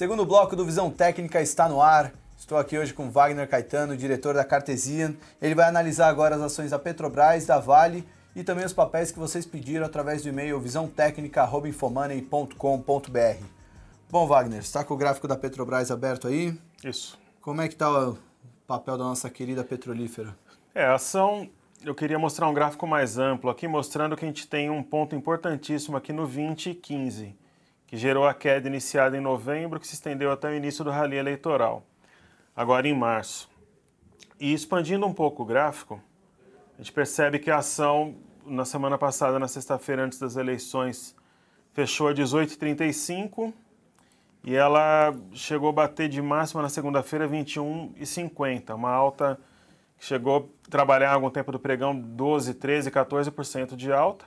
Segundo bloco do Visão Técnica está no ar. Estou aqui hoje com Wagner Caetano, diretor da Cartesian. Ele vai analisar agora as ações da Petrobras, da Vale e também os papéis que vocês pediram através do e-mail visãotecnica.infomoney.com.br. Bom, Wagner, está com o gráfico da Petrobras aberto aí? Isso. Como é que está o papel da nossa querida petrolífera? É, a ação eu queria mostrar um gráfico mais amplo aqui, mostrando que a gente tem um ponto importantíssimo aqui no 20 e 15 que gerou a queda iniciada em novembro, que se estendeu até o início do rally eleitoral, agora em março. E expandindo um pouco o gráfico, a gente percebe que a ação, na semana passada, na sexta-feira, antes das eleições, fechou a 18,35 e ela chegou a bater de máxima na segunda-feira 21,50, uma alta que chegou a trabalhar algum tempo do pregão 12, 13, 14% de alta.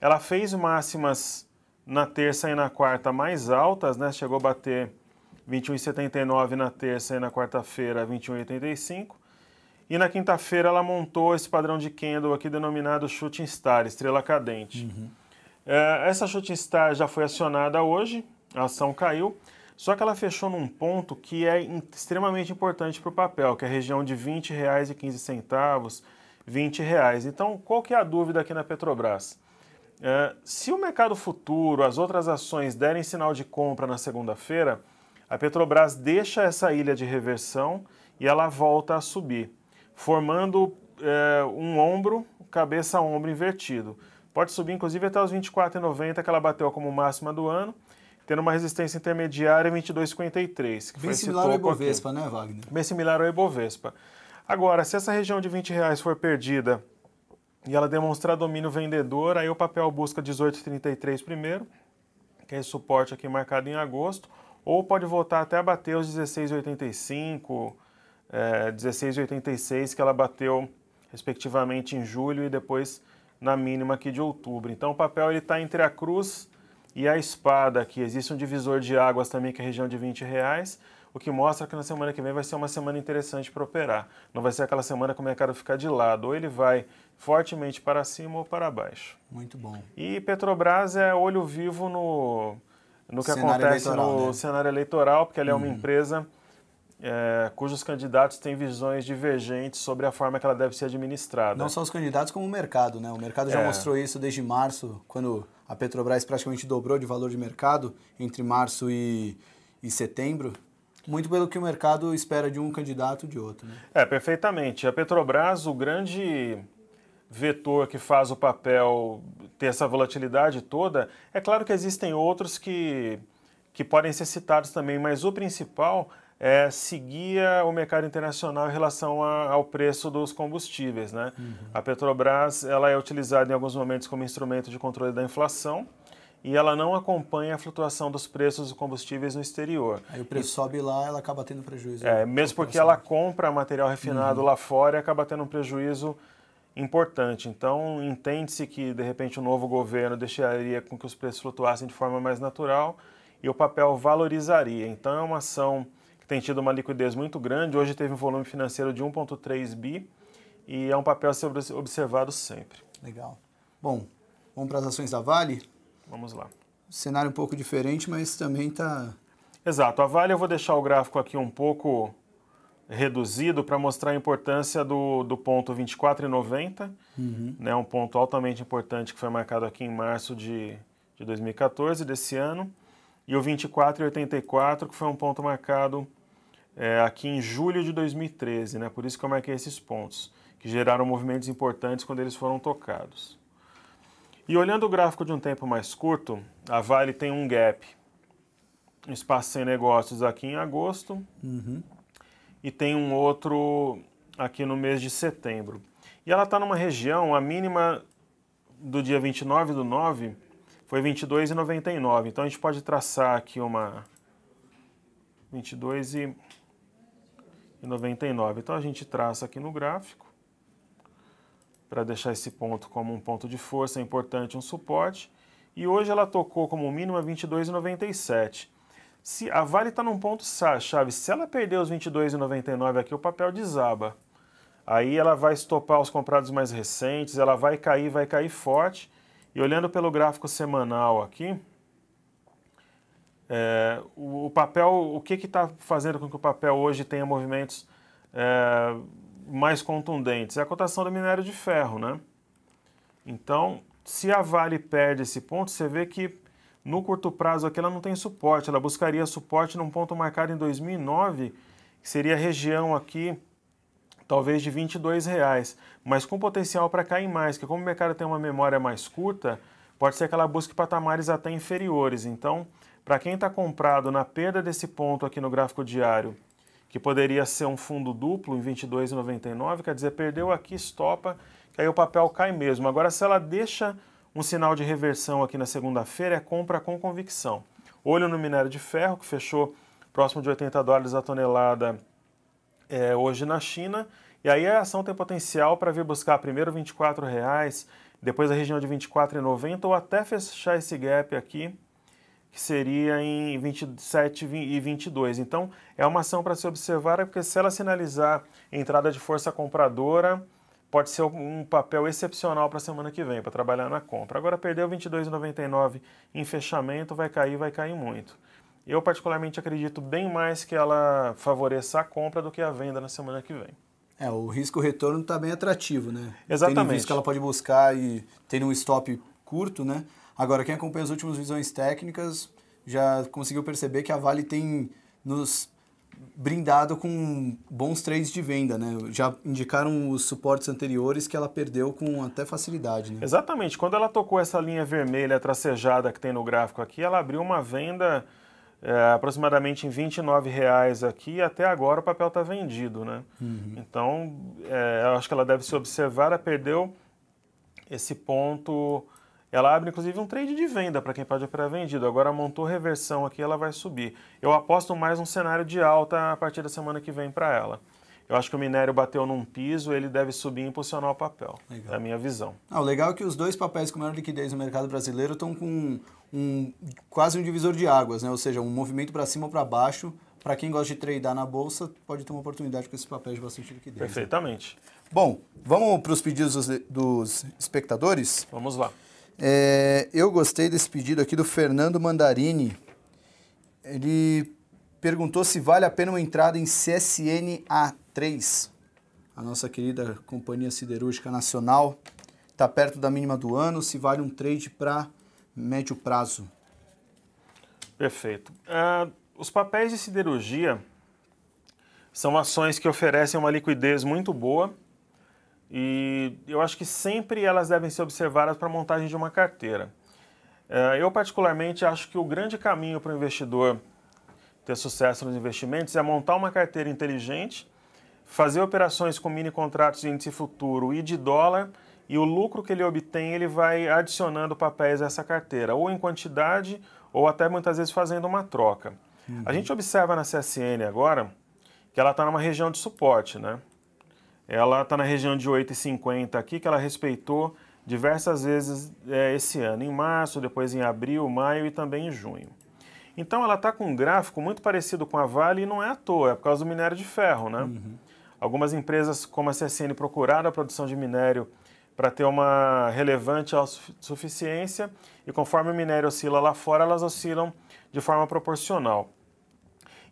Ela fez máximas na terça e na quarta mais altas, né? Chegou a bater 21,79 na terça e na quarta-feira 21,85. E na quinta-feira ela montou esse padrão de candle aqui denominado Shooting Star, estrela cadente. Uhum. É, essa Shooting Star já foi acionada hoje, a ação caiu, só que ela fechou num ponto que é extremamente importante para o papel, que é a região de R$ 20,15, R$ 20. Então, qual que é a dúvida aqui na Petrobras? Eh, se o mercado futuro, as outras ações derem sinal de compra na segunda-feira, a Petrobras deixa essa ilha de reversão e ela volta a subir, formando eh, um ombro, cabeça-ombro invertido. Pode subir inclusive até os 24,90 que ela bateu como máxima do ano, tendo uma resistência intermediária 22,53. Bem similar ao Ibovespa, aqui. né, Wagner? Bem similar ao Ibovespa. Agora, se essa região de 20 reais for perdida e ela demonstrar domínio vendedor, aí o papel busca 18,33 primeiro, que é esse suporte aqui marcado em agosto, ou pode voltar até bater os 16,85, é, 16,86 que ela bateu respectivamente em julho e depois na mínima aqui de outubro. Então o papel ele está entre a cruz e a espada aqui. Existe um divisor de águas também que é a região de 20 reais o que mostra que na semana que vem vai ser uma semana interessante para operar. Não vai ser aquela semana que o mercado fica de lado, ou ele vai fortemente para cima ou para baixo. Muito bom. E Petrobras é olho vivo no, no que cenário acontece no né? cenário eleitoral, porque ela é uma uhum. empresa é, cujos candidatos têm visões divergentes sobre a forma que ela deve ser administrada. Não só os candidatos, como o mercado, né? O mercado já é. mostrou isso desde março, quando a Petrobras praticamente dobrou de valor de mercado entre março e, e setembro muito pelo que o mercado espera de um candidato de outro. Né? É, perfeitamente. A Petrobras, o grande vetor que faz o papel ter essa volatilidade toda, é claro que existem outros que, que podem ser citados também, mas o principal é seguir o mercado internacional em relação a, ao preço dos combustíveis. Né? Uhum. A Petrobras ela é utilizada em alguns momentos como instrumento de controle da inflação, e ela não acompanha a flutuação dos preços dos combustíveis no exterior. Aí o preço e, sobe lá, ela acaba tendo prejuízo. É, mesmo porque ela compra material refinado uhum. lá fora e acaba tendo um prejuízo importante. Então, entende-se que, de repente, o um novo governo deixaria com que os preços flutuassem de forma mais natural e o papel valorizaria. Então, é uma ação que tem tido uma liquidez muito grande. Hoje teve um volume financeiro de 1,3 bi e é um papel a ser observado sempre. Legal. Bom, vamos para as ações da Vale? Vamos lá. Cenário um pouco diferente, mas também está. Exato. A Vale eu vou deixar o gráfico aqui um pouco reduzido para mostrar a importância do, do ponto 24,90, uhum. né, um ponto altamente importante que foi marcado aqui em março de, de 2014, desse ano, e o 24,84, que foi um ponto marcado é, aqui em julho de 2013, né, por isso que eu marquei esses pontos, que geraram movimentos importantes quando eles foram tocados. E olhando o gráfico de um tempo mais curto, a Vale tem um gap, um espaço sem negócios aqui em agosto uhum. e tem um outro aqui no mês de setembro. E ela está numa região, a mínima do dia 29 do 9 foi 22,99. Então a gente pode traçar aqui uma 22,99. Então a gente traça aqui no gráfico para deixar esse ponto como um ponto de força é importante, um suporte. E hoje ela tocou como mínimo a 22,97. Se a Vale está num ponto chave, se ela perder os 22,99 aqui, o papel desaba. Aí ela vai estopar os comprados mais recentes, ela vai cair, vai cair forte. E olhando pelo gráfico semanal aqui, é, o, o, papel, o que está fazendo com que o papel hoje tenha movimentos é, mais contundentes é a cotação do minério de ferro, né? Então, se a Vale perde esse ponto, você vê que no curto prazo aqui ela não tem suporte, ela buscaria suporte num ponto marcado em 2009, que seria a região aqui talvez de 22 reais, mas com potencial para cair mais, que como o mercado tem uma memória mais curta, pode ser que ela busque patamares até inferiores. Então, para quem está comprado na perda desse ponto aqui no gráfico diário que poderia ser um fundo duplo em 22,99, quer dizer, perdeu aqui, estopa, que aí o papel cai mesmo. Agora, se ela deixa um sinal de reversão aqui na segunda-feira, é compra com convicção. Olho no minério de ferro, que fechou próximo de 80 dólares a tonelada é, hoje na China, e aí a ação tem potencial para vir buscar primeiro R$ 24,00, depois a região de R$ 24,90 ou até fechar esse gap aqui que seria em 27 e 22. Então, é uma ação para se observar, é porque se ela sinalizar entrada de força compradora, pode ser um papel excepcional para a semana que vem, para trabalhar na compra. Agora, perdeu 22,99 em fechamento, vai cair, vai cair muito. Eu, particularmente, acredito bem mais que ela favoreça a compra do que a venda na semana que vem. É, o risco-retorno está bem atrativo, né? Exatamente. Tendo visto que ela pode buscar e ter um stop curto, né? Agora, quem acompanha as últimas visões técnicas já conseguiu perceber que a Vale tem nos brindado com bons trades de venda, né? Já indicaram os suportes anteriores que ela perdeu com até facilidade, né? Exatamente. Quando ela tocou essa linha vermelha tracejada que tem no gráfico aqui, ela abriu uma venda é, aproximadamente em 29 reais aqui e até agora o papel está vendido, né? Uhum. Então, é, eu acho que ela deve se observar. Ela perdeu esse ponto ela abre inclusive um trade de venda para quem pode operar vendido. Agora montou reversão aqui, ela vai subir. Eu aposto mais um cenário de alta a partir da semana que vem para ela. Eu acho que o minério bateu num piso, ele deve subir e impulsionar o papel, legal. é a minha visão. Ah, o legal é que os dois papéis com maior liquidez no mercado brasileiro estão com um, quase um divisor de águas, né? ou seja, um movimento para cima ou para baixo. Para quem gosta de tradear na bolsa, pode ter uma oportunidade com esses papéis de bastante liquidez. Né? Perfeitamente. Né? Bom, vamos para os pedidos dos, dos espectadores? Vamos lá. É, eu gostei desse pedido aqui do Fernando Mandarini. Ele perguntou se vale a pena uma entrada em CSNA3, a nossa querida Companhia Siderúrgica Nacional. Está perto da mínima do ano, se vale um trade para médio prazo. Perfeito. Uh, os papéis de siderurgia são ações que oferecem uma liquidez muito boa e eu acho que sempre elas devem ser observadas para a montagem de uma carteira. É, eu, particularmente, acho que o grande caminho para o investidor ter sucesso nos investimentos é montar uma carteira inteligente, fazer operações com mini contratos de índice futuro e de dólar, e o lucro que ele obtém ele vai adicionando papéis a essa carteira, ou em quantidade, ou até muitas vezes fazendo uma troca. Uhum. A gente observa na CSN agora que ela está numa região de suporte, né? Ela está na região de 8,50 aqui, que ela respeitou diversas vezes é, esse ano, em março, depois em abril, maio e também em junho. Então ela está com um gráfico muito parecido com a Vale e não é à toa, é por causa do minério de ferro, né? Uhum. Algumas empresas como a CSN procuraram a produção de minério para ter uma relevante suficiência e conforme o minério oscila lá fora, elas oscilam de forma proporcional.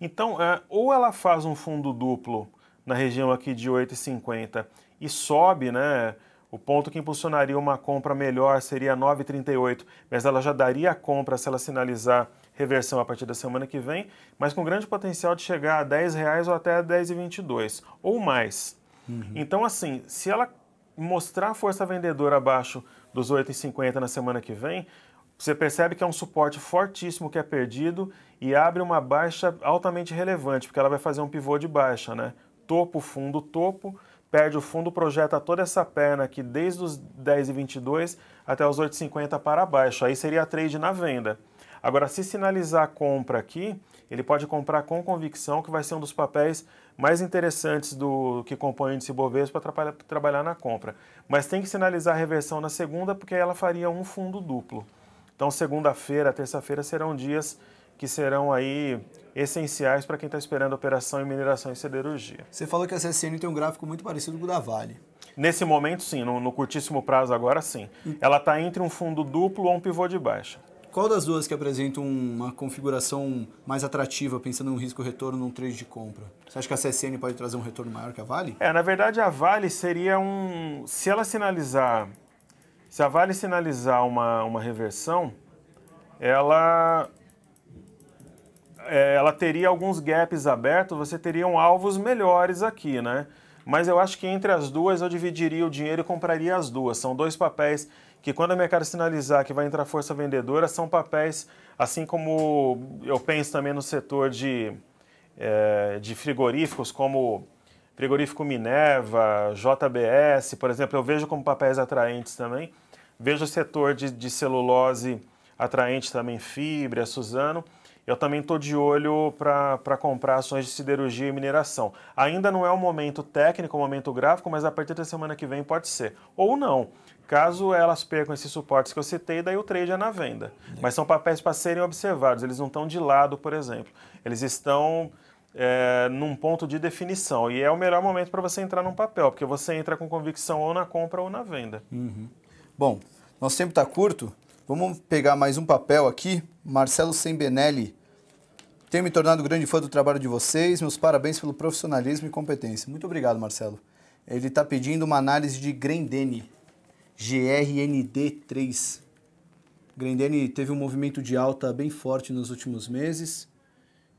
Então, é, ou ela faz um fundo duplo na região aqui de 8,50 e sobe, né? O ponto que impulsionaria uma compra melhor seria 9,38, mas ela já daria a compra se ela sinalizar reversão a partir da semana que vem, mas com grande potencial de chegar a R$ reais ou até R$ 10,22 ou mais. Uhum. Então, assim, se ela mostrar força vendedora abaixo dos 8,50 na semana que vem, você percebe que é um suporte fortíssimo que é perdido e abre uma baixa altamente relevante, porque ela vai fazer um pivô de baixa, né? topo, fundo, topo, perde o fundo, projeta toda essa perna aqui desde os 10,22 até os 8,50 para baixo. Aí seria a trade na venda. Agora, se sinalizar a compra aqui, ele pode comprar com convicção, que vai ser um dos papéis mais interessantes do que compõe o índice Bovespa para trabalhar na compra. Mas tem que sinalizar a reversão na segunda, porque ela faria um fundo duplo. Então, segunda-feira, terça-feira serão dias que serão aí essenciais para quem está esperando operação em mineração e siderurgia. Você falou que a CSN tem um gráfico muito parecido com o da Vale. Nesse momento, sim. No, no curtíssimo prazo, agora sim. Ela está entre um fundo duplo ou um pivô de baixa. Qual das duas que apresenta uma configuração mais atrativa, pensando no risco-retorno num trade de compra? Você acha que a CSN pode trazer um retorno maior que a Vale? É, na verdade, a Vale seria um... Se ela sinalizar... Se a Vale sinalizar uma, uma reversão, ela é, ela teria alguns gaps abertos, você teria um alvos melhores aqui, né? Mas eu acho que entre as duas eu dividiria o dinheiro e compraria as duas. São dois papéis que quando minha mercado sinalizar que vai entrar força vendedora, são papéis, assim como eu penso também no setor de, é, de frigoríficos, como frigorífico Minerva, JBS, por exemplo, eu vejo como papéis atraentes também. Vejo o setor de, de celulose atraente também, Fibra, Suzano. Eu também estou de olho para comprar ações de siderurgia e mineração. Ainda não é o um momento técnico, o um momento gráfico, mas a partir da semana que vem pode ser. Ou não. Caso elas percam esses suportes que eu citei, daí o trade é na venda. Mas são papéis para serem observados, eles não estão de lado, por exemplo. Eles estão é, num ponto de definição. E é o melhor momento para você entrar num papel, porque você entra com convicção ou na compra ou na venda. Uhum. Bom, nosso tempo está curto. Vamos pegar mais um papel aqui. Marcelo Sembenelli. Tenho me tornado grande fã do trabalho de vocês. Meus parabéns pelo profissionalismo e competência. Muito obrigado, Marcelo. Ele está pedindo uma análise de Grendene. GRND3. Grendene teve um movimento de alta bem forte nos últimos meses.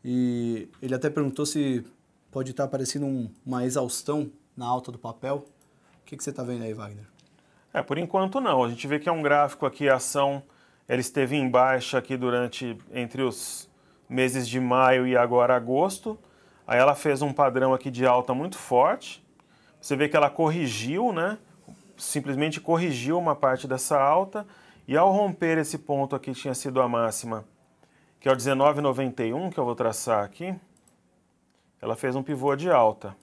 E ele até perguntou se pode estar tá aparecendo um, uma exaustão na alta do papel. O que, que você está vendo aí, Wagner? É, por enquanto não. A gente vê que é um gráfico aqui, a ação ela esteve em baixa aqui durante entre os meses de maio e agora agosto. Aí ela fez um padrão aqui de alta muito forte. Você vê que ela corrigiu, né? Simplesmente corrigiu uma parte dessa alta e ao romper esse ponto aqui tinha sido a máxima, que é o 1991 que eu vou traçar aqui. Ela fez um pivô de alta.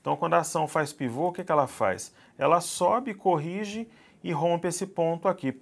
Então, quando a ação faz pivô, o que, que ela faz? ela sobe, corrige e rompe esse ponto aqui.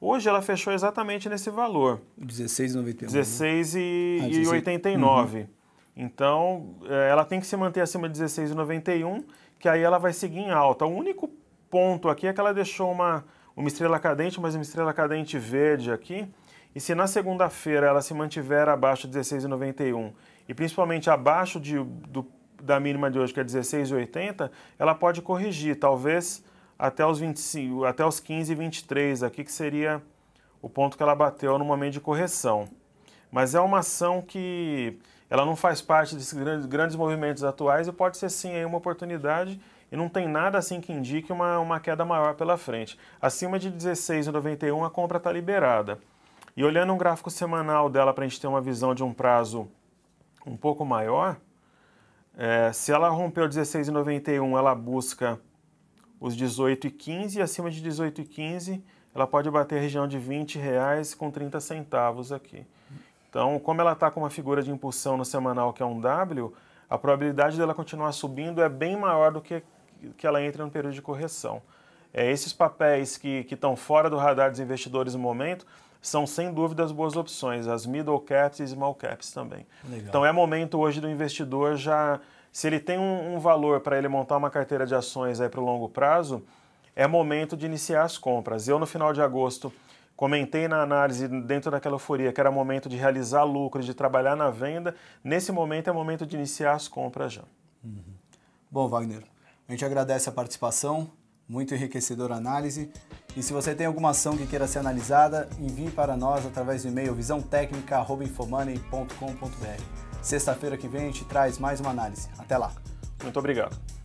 Hoje ela fechou exatamente nesse valor. 16,91. 16 né? e, ah, 16... 89. Uhum. Então, é, ela tem que se manter acima de 16,91, que aí ela vai seguir em alta. O único ponto aqui é que ela deixou uma, uma estrela cadente, mas uma estrela cadente verde aqui. E se na segunda-feira ela se mantiver abaixo de 16,91 e principalmente abaixo de, do da mínima de hoje, que é 16,80, ela pode corrigir, talvez até os, 25, até os 15, 23 aqui, que seria o ponto que ela bateu no momento de correção. Mas é uma ação que ela não faz parte desses grandes, grandes movimentos atuais e pode ser sim aí uma oportunidade e não tem nada assim que indique uma, uma queda maior pela frente. Acima de 16,91 a compra está liberada. E olhando um gráfico semanal dela para a gente ter uma visão de um prazo um pouco maior, é, se ela rompeu 16,91, ela busca os 18,15 e acima de 18,15 ela pode bater a região de 20 reais com 30 centavos aqui. Então, como ela está com uma figura de impulsão no semanal que é um W, a probabilidade dela continuar subindo é bem maior do que que ela entra no período de correção. É, esses papéis que estão fora do radar dos investidores no momento, são sem dúvida as boas opções, as middle caps e small caps também. Legal. Então é momento hoje do investidor já, se ele tem um, um valor para ele montar uma carteira de ações para o longo prazo, é momento de iniciar as compras. Eu no final de agosto comentei na análise dentro daquela euforia que era momento de realizar lucros, de trabalhar na venda. Nesse momento é momento de iniciar as compras já. Uhum. Bom, Wagner, a gente agradece a participação muito enriquecedora análise. E se você tem alguma ação que queira ser analisada, envie para nós através do e-mail visãotecnica.infomoney.com.br. Sexta-feira que vem a gente traz mais uma análise. Até lá. Muito obrigado.